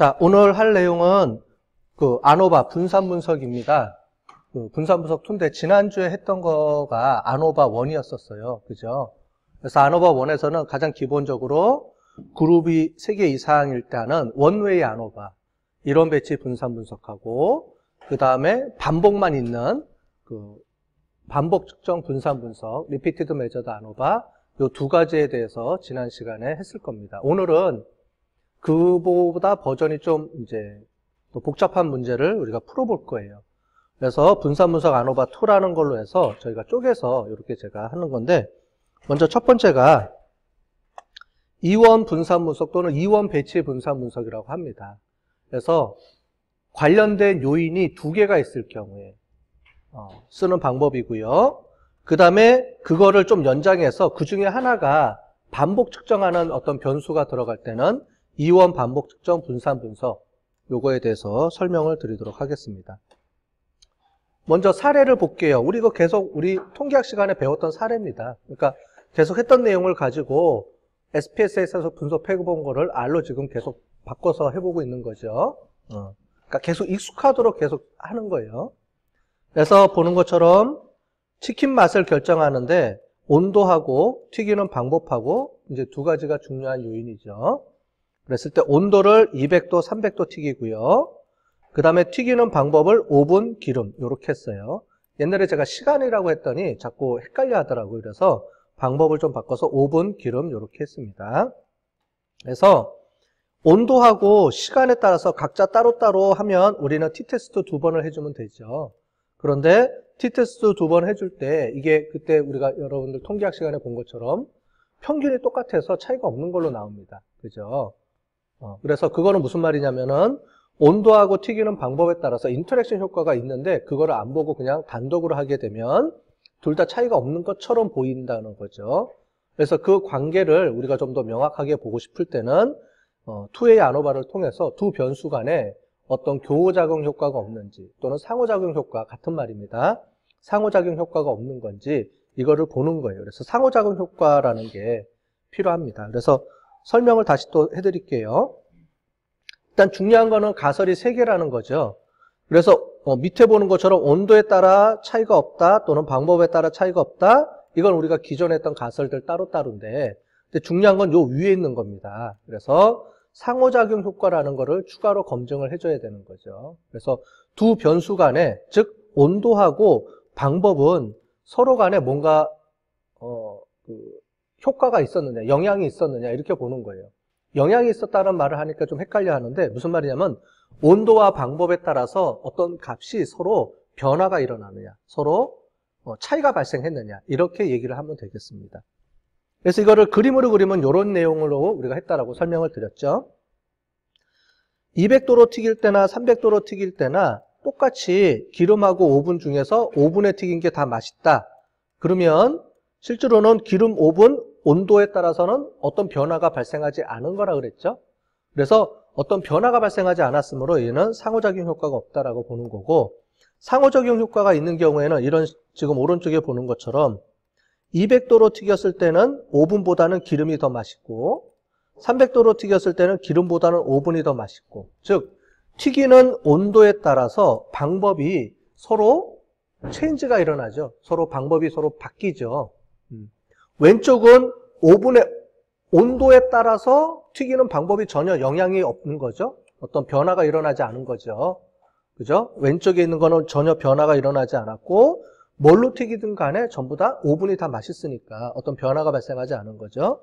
자, 오늘 할 내용은 그 아노바 분산 분석입니다. 그 분산 분석 2인데 지난주에 했던 거가 아노바 1이었었어요. 그죠? 그래서 아노바 1에서는 가장 기본적으로 그룹이 3개 이상일 때는 원웨이 아노바 이런 배치 분산 분석하고 그 다음에 반복만 있는 그 반복 측정 분산 분석 리피티드 메저드 아노바 이두 가지에 대해서 지난 시간에 했을 겁니다. 오늘은 그보다 버전이 좀 이제 또 복잡한 문제를 우리가 풀어볼 거예요. 그래서 분산분석 아노바 2라는 걸로 해서 저희가 쪼개서 이렇게 제가 하는 건데 먼저 첫 번째가 이원 분산분석 또는 이원 배치 분산분석이라고 합니다. 그래서 관련된 요인이 두 개가 있을 경우에 어, 쓰는 방법이고요. 그 다음에 그거를 좀 연장해서 그 중에 하나가 반복 측정하는 어떤 변수가 들어갈 때는 이원 반복 측정 분산 분석 요거에 대해서 설명을 드리도록 하겠습니다. 먼저 사례를 볼게요. 우리 이거 계속 우리 통계학 시간에 배웠던 사례입니다. 그러니까 계속 했던 내용을 가지고 SPSS에서 분석해본 거를 R로 지금 계속 바꿔서 해보고 있는 거죠. 어. 그러니까 계속 익숙하도록 계속 하는 거예요. 그래서 보는 것처럼 치킨 맛을 결정하는데 온도하고 튀기는 방법하고 이제 두 가지가 중요한 요인이죠. 그랬을 때 온도를 200도, 300도 튀기고요. 그 다음에 튀기는 방법을 오븐, 기름 이렇게 했어요. 옛날에 제가 시간이라고 했더니 자꾸 헷갈려 하더라고요. 그래서 방법을 좀 바꿔서 오븐, 기름 이렇게 했습니다. 그래서 온도하고 시간에 따라서 각자 따로따로 하면 우리는 티테스트 두 번을 해주면 되죠. 그런데 티테스트 두 번 해줄 때 이게 그때 우리가 여러분들 통계학 시간에 본 것처럼 평균이 똑같아서 차이가 없는 걸로 나옵니다. 그죠? 어. 그래서 그거는 무슨 말이냐면은 온도하고 튀기는 방법에 따라서 인터랙션 효과가 있는데 그거를 안 보고 그냥 단독으로 하게 되면 둘 다 차이가 없는 것처럼 보인다는 거죠. 그래서 그 관계를 우리가 좀 더 명확하게 보고 싶을 때는 2A 어, 웨이 아노바를 통해서 두 변수 간에 어떤 교호작용 효과가 없는지 또는 상호작용 효과 같은 말입니다. 상호작용 효과가 없는 건지 이거를 보는 거예요. 그래서 상호작용 효과라는 게 필요합니다. 그래서 설명을 다시 또 해드릴게요. 일단 중요한 거는 가설이 3개라는 거죠. 그래서 어, 밑에 보는 것처럼 온도에 따라 차이가 없다 또는 방법에 따라 차이가 없다 이건 우리가 기존에 했던 가설들 따로따로인데 근데 중요한 건 요 위에 있는 겁니다. 그래서 상호작용 효과라는 거를 추가로 검증을 해줘야 되는 거죠. 그래서 두 변수 간에 즉 온도하고 방법은 서로 간에 뭔가 어, 그 효과가 있었느냐 영향이 있었느냐 이렇게 보는 거예요. 영향이 있었다는 말을 하니까 좀 헷갈려 하는데 무슨 말이냐면 온도와 방법에 따라서 어떤 값이 서로 변화가 일어나느냐, 서로 어, 차이가 발생했느냐 이렇게 얘기를 하면 되겠습니다. 그래서 이거를 그림으로 그리면 이런 내용으로 우리가 했다라고 설명을 드렸죠. 200도로 튀길 때나 300도로 튀길 때나 똑같이 기름하고 오븐 중에서 오븐에 튀긴 게 다 맛있다. 그러면 실제로는 기름 오븐 온도에 따라서는 어떤 변화가 발생하지 않은 거라 그랬죠. 그래서 어떤 변화가 발생하지 않았으므로 얘는 상호작용 효과가 없다라고 보는 거고 상호작용 효과가 있는 경우에는 이런 지금 오른쪽에 보는 것처럼 200도로 튀겼을 때는 오븐보다는 기름이 더 맛있고 300도로 튀겼을 때는 기름보다는 오븐이 더 맛있고 즉 튀기는 온도에 따라서 방법이 서로 체인지가 일어나죠. 서로 방법이 서로 바뀌죠. 왼쪽은 오븐의 온도에 따라서 튀기는 방법이 전혀 영향이 없는 거죠. 어떤 변화가 일어나지 않은 거죠. 그죠? 왼쪽에 있는 거는 전혀 변화가 일어나지 않았고 뭘로 튀기든 간에 전부 다 오븐이 다 맛있으니까 어떤 변화가 발생하지 않은 거죠.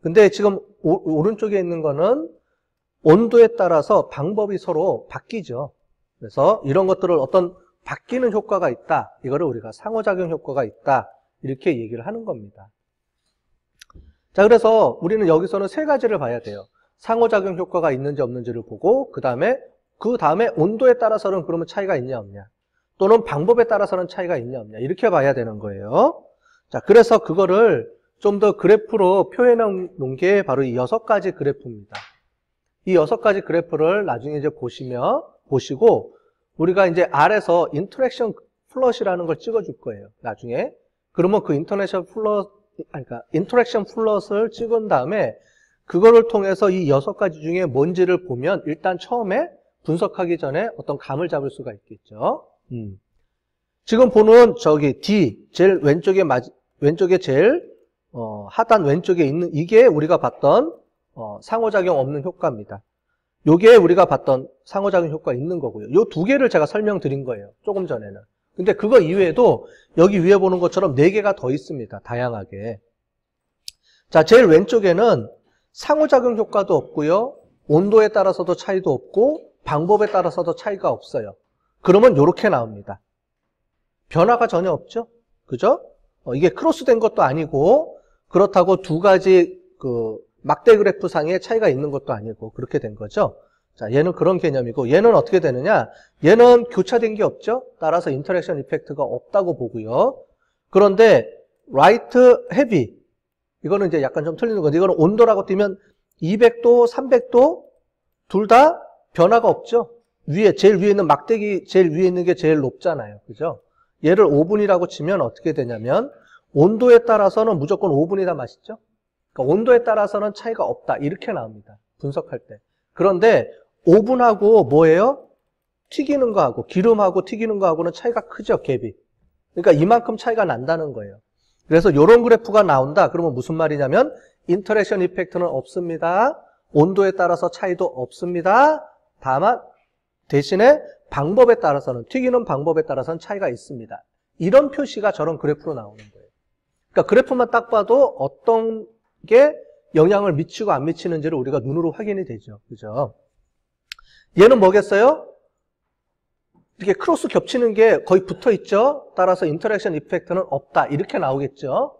근데 지금 오, 오른쪽에 있는 거는 온도에 따라서 방법이 서로 바뀌죠. 그래서 이런 것들을 어떤 바뀌는 효과가 있다. 이거를 우리가 상호작용 효과가 있다. 이렇게 얘기를 하는 겁니다. 자, 그래서 우리는 여기서는 세 가지를 봐야 돼요. 상호작용 효과가 있는지 없는지를 보고 그 다음에 그 다음에 온도에 따라서는 그러면 차이가 있냐 없냐 또는 방법에 따라서는 차이가 있냐 없냐 이렇게 봐야 되는 거예요. 자, 그래서 그거를 좀 더 그래프로 표현해 놓은 게 바로 이 여섯 가지 그래프입니다. 이 여섯 가지 그래프를 나중에 이제 보시면 보시고 우리가 이제 아래서 인터랙션 플러시라는걸 찍어줄 거예요. 나중에 그러면 그 인터랙션 플롯 러 그러니까 인터랙션 플롯을 찍은 다음에 그거를 통해서 이 여섯 가지 중에 뭔지를 보면 일단 처음에 분석하기 전에 어떤 감을 잡을 수가 있겠죠. 음. 지금 보는 저기 D 제일 왼쪽에 마, 왼쪽에 제일 어, 하단 왼쪽에 있는 이게 우리가 봤던 어, 상호작용 없는 효과입니다. 요게 우리가 봤던 상호작용 효과 있는 거고요. 요 두 개를 제가 설명드린 거예요. 조금 전에는. 근데 그거 이외에도 여기 위에 보는 것처럼 4개가 더 있습니다. 다양하게. 자, 제일 왼쪽에는 상호작용 효과도 없고요. 온도에 따라서도 차이도 없고 방법에 따라서도 차이가 없어요. 그러면 이렇게 나옵니다. 변화가 전혀 없죠. 그죠? 어, 이게 크로스된 것도 아니고 그렇다고 두 가지 그 막대 그래프 상에 차이가 있는 것도 아니고 그렇게 된 거죠. 자, 얘는 그런 개념이고 얘는 어떻게 되느냐? 얘는 교차된 게 없죠? 따라서 인터랙션 이펙트가 없다고 보고요. 그런데 라이트 헤비 이거는 이제 약간 좀 틀리는 건데 이거는 온도라고 뛰면 200도, 300도 둘 다 변화가 없죠? 위에 제일 위에 있는 막대기 제일 위에 있는 게 제일 높잖아요. 그죠? 얘를 5분이라고 치면 어떻게 되냐면 온도에 따라서는 무조건 5분이 다 맛있죠? 그러니까 온도에 따라서는 차이가 없다. 이렇게 나옵니다. 분석할 때. 그런데 오븐하고 뭐예요? 튀기는 거하고 기름하고 튀기는 거하고는 차이가 크죠, 갭이. 그러니까 이만큼 차이가 난다는 거예요. 그래서 이런 그래프가 나온다. 그러면 무슨 말이냐면 인터랙션 이펙트는 없습니다. 온도에 따라서 차이도 없습니다. 다만 대신에 방법에 따라서는 튀기는 방법에 따라서는 차이가 있습니다. 이런 표시가 저런 그래프로 나오는 거예요. 그러니까 그래프만 딱 봐도 어떤 게 영향을 미치고 안 미치는지를 우리가 눈으로 확인이 되죠. 그죠? 얘는 뭐겠어요? 이렇게 크로스 겹치는 게 거의 붙어 있죠? 따라서 인터랙션 이펙트는 없다. 이렇게 나오겠죠?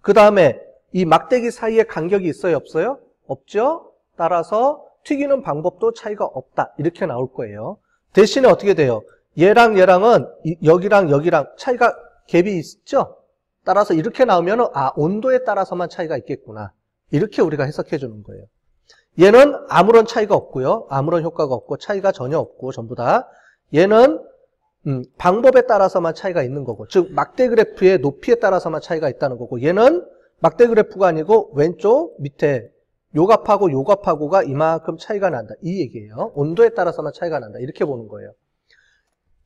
그 다음에 이 막대기 사이에 간격이 있어요? 없어요? 없죠? 따라서 튀기는 방법도 차이가 없다. 이렇게 나올 거예요. 대신에 어떻게 돼요? 얘랑 얘랑은 여기랑 여기랑 차이가 갭이 있죠? 따라서 이렇게 나오면 아 온도에 따라서만 차이가 있겠구나. 이렇게 우리가 해석해 주는 거예요. 얘는 아무런 차이가 없고요. 아무런 효과가 없고 차이가 전혀 없고 전부 다 얘는 음, 방법에 따라서만 차이가 있는 거고 즉 막대 그래프의 높이에 따라서만 차이가 있다는 거고 얘는 막대 그래프가 아니고 왼쪽 밑에 요갑하고 요갑하고가 이만큼 차이가 난다 이 얘기예요 온도에 따라서만 차이가 난다 이렇게 보는 거예요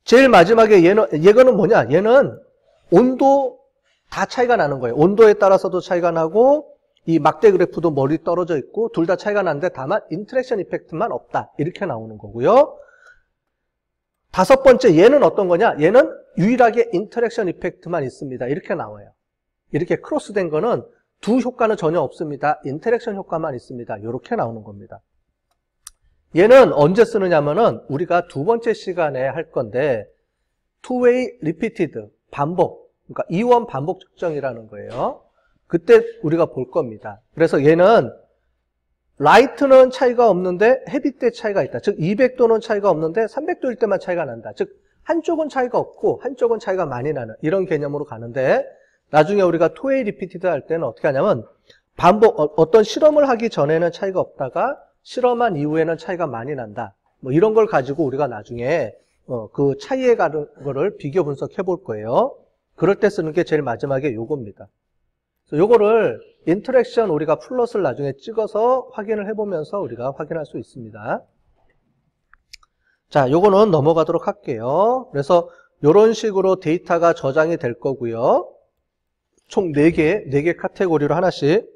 제일 마지막에 얘는 얘거는 뭐냐 얘는 온도 다 차이가 나는 거예요 온도에 따라서도 차이가 나고 이 막대 그래프도 머리 떨어져 있고 둘 다 차이가 나는데 다만 인트랙션 이펙트만 없다. 이렇게 나오는 거고요. 다섯 번째 얘는 어떤 거냐? 얘는 유일하게 인터랙션 이펙트만 있습니다. 이렇게 나와요. 이렇게 크로스된 거는 두 효과는 전혀 없습니다. 인터랙션 효과만 있습니다. 이렇게 나오는 겁니다. 얘는 언제 쓰느냐면은 우리가 두 번째 시간에 할 건데 투웨이 리피티드 반복 그러니까 이원 반복 측정이라는 거예요. 그때 우리가 볼 겁니다. 그래서 얘는 라이트는 차이가 없는데 헤비 때 차이가 있다. 즉 200도는 차이가 없는데 300도일 때만 차이가 난다. 즉 한쪽은 차이가 없고 한쪽은 차이가 많이 나는 이런 개념으로 가는데 나중에 우리가 토웨이 리피티드 할 때는 어떻게 하냐면 반복 어, 떤 실험을 하기 전에는 차이가 없다가 실험한 이후에는 차이가 많이 난다. 뭐 이런 걸 가지고 우리가 나중에 어, 그 차이에 가는 거를 비교 분석해 볼 거예요. 그럴 때 쓰는 게 제일 마지막에 요겁니다. 요거를 인터랙션 우리가 플러스를 나중에 찍어서 확인을 해보면서 우리가 확인할 수 있습니다. 자, 요거는 넘어가도록 할게요. 그래서 이런 식으로 데이터가 저장이 될 거고요. 총 4개, 4개 카테고리로 하나씩.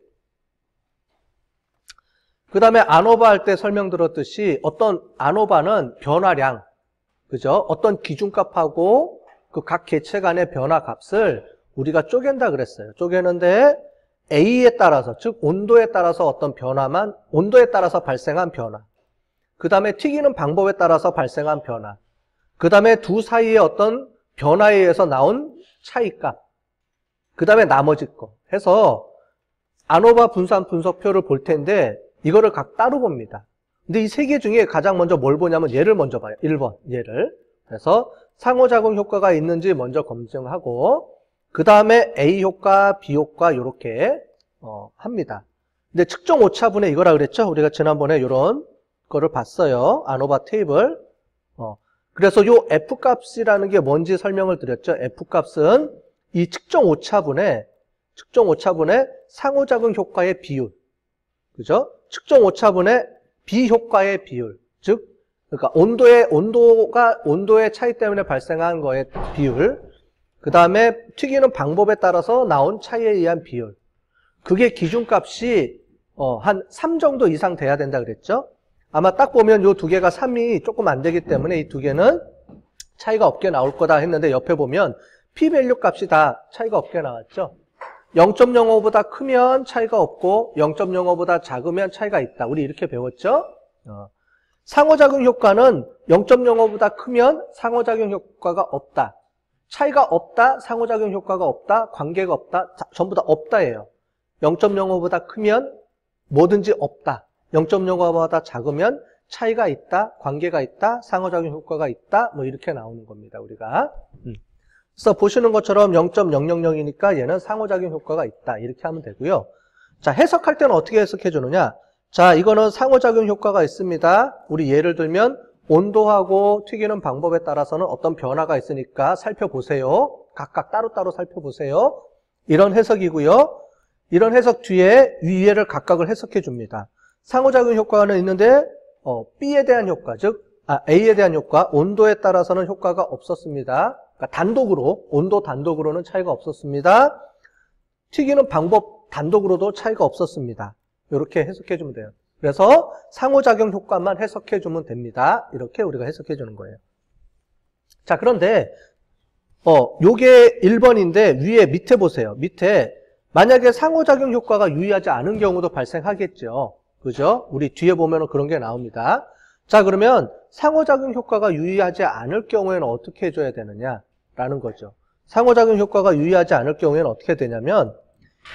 그 다음에 아노바 할 때 설명 들었듯이 어떤 아노바는 변화량, 그죠? 어떤 기준값하고 그 각 개체 간의 변화값을 우리가 쪼갠다 그랬어요. 쪼개는데 A에 따라서 즉 온도에 따라서 어떤 변화만 온도에 따라서 발생한 변화 그 다음에 튀기는 방법에 따라서 발생한 변화 그 다음에 두 사이의 어떤 변화에 의해서 나온 차이값 그 다음에 나머지 거 해서 아노바 분산 분석표를 볼 텐데 이거를 각 따로 봅니다. 근데 이 세 개 중에 가장 먼저 뭘 보냐면 얘를 먼저 봐요. 1번 얘를 그래서 상호작용 효과가 있는지 먼저 검증하고 그 다음에 A 효과, B 효과 이렇게 어, 합니다. 근데 측정 오차분의 이거라 그랬죠? 우리가 지난번에 이런 거를 봤어요. 아노바 테이블. 어, 그래서 요 F 값이라는 게 뭔지 설명을 드렸죠. F 값은 이 측정 오차분의 측정 오차분의 상호작용 효과의 비율. 그죠? 측정 오차분의 B 효과의 비율. 즉, 그러니까 온도의 온도가 온도의 차이 때문에 발생한 거의 비율. 그 다음에 튀기는 방법에 따라서 나온 차이에 의한 비율. 그게 기준값이 어, 한 3 정도 이상 돼야 된다 그랬죠? 아마 딱 보면 이 두 개가 3이 조금 안 되기 때문에 이 두 개는 차이가 없게 나올 거다 했는데 옆에 보면 p 밸류 값이 다 차이가 없게 나왔죠? 0.05보다 크면 차이가 없고 0.05보다 작으면 차이가 있다. 우리 이렇게 배웠죠? 어. 상호작용 효과는 0.05보다 크면 상호작용 효과가 없다. 차이가 없다, 상호작용 효과가 없다, 관계가 없다, 자, 전부 다 없다예요. 0.05보다 크면 뭐든지 없다. 0.05보다 작으면 차이가 있다, 관계가 있다, 상호작용 효과가 있다, 뭐 이렇게 나오는 겁니다, 우리가. 음. 그래서 보시는 것처럼 0.000이니까 얘는 상호작용 효과가 있다, 이렇게 하면 되고요. 자, 해석할 때는 어떻게 해석해 주느냐? 자, 이거는 상호작용 효과가 있습니다. 우리 예를 들면 온도하고 튀기는 방법에 따라서는 어떤 변화가 있으니까 살펴보세요. 각각 따로따로 살펴보세요. 이런 해석이고요. 이런 해석 뒤에 위에를 각각을 해석해 줍니다. 상호작용 효과는 있는데 어, B에 대한 효과, 즉 아, A에 대한 효과, 온도에 따라서는 효과가 없었습니다. 그러니까 단독으로, 온도 단독으로는 차이가 없었습니다. 튀기는 방법 단독으로도 차이가 없었습니다. 이렇게 해석해 주면 돼요. 그래서 상호작용 효과만 해석해 주면 됩니다. 이렇게 우리가 해석해 주는 거예요. 자, 그런데 어, 요게 1번인데 위에 밑에 보세요. 밑에 만약에 상호작용 효과가 유의하지 않은 경우도 발생하겠죠. 그죠? 우리 뒤에 보면 그런 게 나옵니다. 자, 그러면 상호작용 효과가 유의하지 않을 경우에는 어떻게 해줘야 되느냐라는 거죠. 상호작용 효과가 유의하지 않을 경우에는 어떻게 되냐면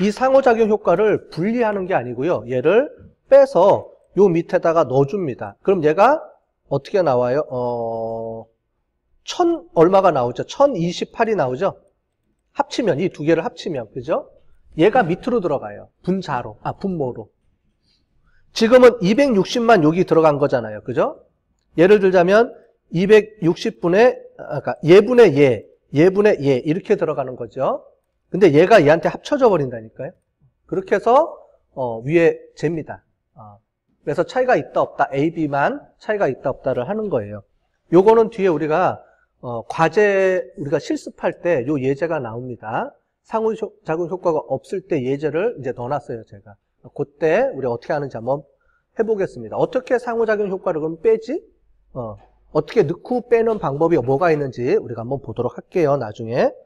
이 상호작용 효과를 분리하는 게 아니고요. 얘를 빼서 요 밑에다가 넣어줍니다. 그럼 얘가 어떻게 나와요? 어, 1000 얼마가 나오죠? 1028이 나오죠? 합치면, 이 두 개를 합치면, 그죠? 얘가 밑으로 들어가요. 분자로, 아, 분모로. 지금은 260만 여기 들어간 거잖아요. 그죠? 예를 들자면, 260분의, 아까, 그러니까 예분의 예, 예분의 예, 이렇게 들어가는 거죠. 근데 얘가 얘한테 합쳐져 버린다니까요. 그렇게 해서, 어, 위에 잽니다. 아, 그래서 차이가 있다 없다 A, B만 차이가 있다 없다를 하는 거예요. 요거는 뒤에 우리가 어, 과제 우리가 실습할 때 요 예제가 나옵니다. 상호작용 효과가 없을 때 예제를 이제 넣어놨어요 제가. 그때 우리 어떻게 하는지 한번 해보겠습니다. 어떻게 상호작용 효과를 그럼 빼지? 어, 어떻게 넣고 빼는 방법이 뭐가 있는지 우리가 한번 보도록 할게요 나중에.